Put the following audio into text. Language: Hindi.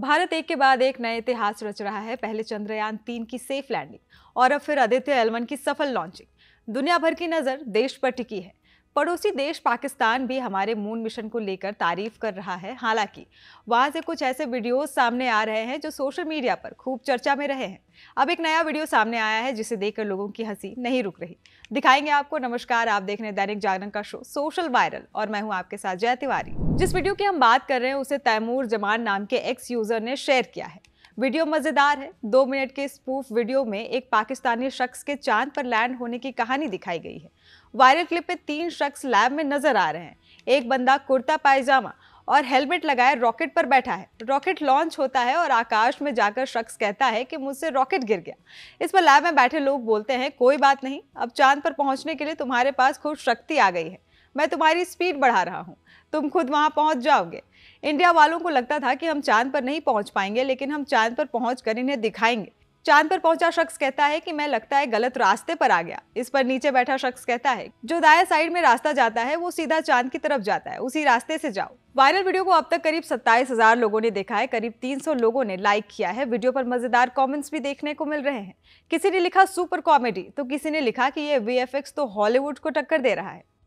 भारत एक के बाद एक नए इतिहास रच रहा है पहले चंद्रयान तीन की सेफ लैंडिंग और अब फिर आदित्य एलवन की सफल लॉन्चिंग दुनिया भर की नज़र देश पर टिकी है पड़ोसी देश पाकिस्तान भी हमारे मून मिशन को लेकर तारीफ कर रहा है हालांकि वहां से कुछ ऐसे वीडियोस सामने आ रहे हैं जो सोशल मीडिया पर खूब चर्चा में रहे हैं अब एक नया वीडियो सामने आया है जिसे देखकर लोगों की हंसी नहीं रुक रही दिखाएंगे आपको नमस्कार आप देख रहे दैनिक जागरण का शो सोशल वायरल और मैं हूँ आपके साथ जय तिवारी जिस वीडियो की हम बात कर रहे हैं उसे तैमूर जमान नाम के एक्स यूजर ने शेयर किया है वीडियो मज़ेदार है दो मिनट के स्पूफ वीडियो में एक पाकिस्तानी शख्स के चांद पर लैंड होने की कहानी दिखाई गई है वायरल क्लिप में तीन शख्स लैब में नजर आ रहे हैं एक बंदा कुर्ता पायजामा और हेलमेट लगाए रॉकेट पर बैठा है रॉकेट लॉन्च होता है और आकाश में जाकर शख्स कहता है कि मुझसे रॉकेट गिर गया इस पर लैब में बैठे लोग बोलते हैं कोई बात नहीं अब चांद पर पहुंचने के लिए तुम्हारे पास खूब शक्ति आ गई है मैं तुम्हारी स्पीड बढ़ा रहा हूँ तुम खुद वहाँ पहुँच जाओगे इंडिया वालों को लगता था कि हम चांद पर नहीं पहुँच पाएंगे लेकिन हम चांद पर पहुँच कर इन्हें दिखाएंगे चांद पर पहुंचा शख्स कहता है कि मैं लगता है गलत रास्ते पर आ गया इस पर नीचे बैठा शख्स कहता है जो दाया साइड में रास्ता जाता है वो सीधा चांद की तरफ जाता है उसी रास्ते से जाओ वायरल वीडियो को अब तक करीब सत्ताईस हजार लोगों ने देखा है करीब 300 लोगों ने लाइक किया है वीडियो पर मजेदार कॉमेंट्स भी देखने को मिल रहे हैं किसी ने लिखा सुपर कॉमेडी तो किसी ने लिखा की ये वी तो हॉलीवुड को टक्कर दे रहा है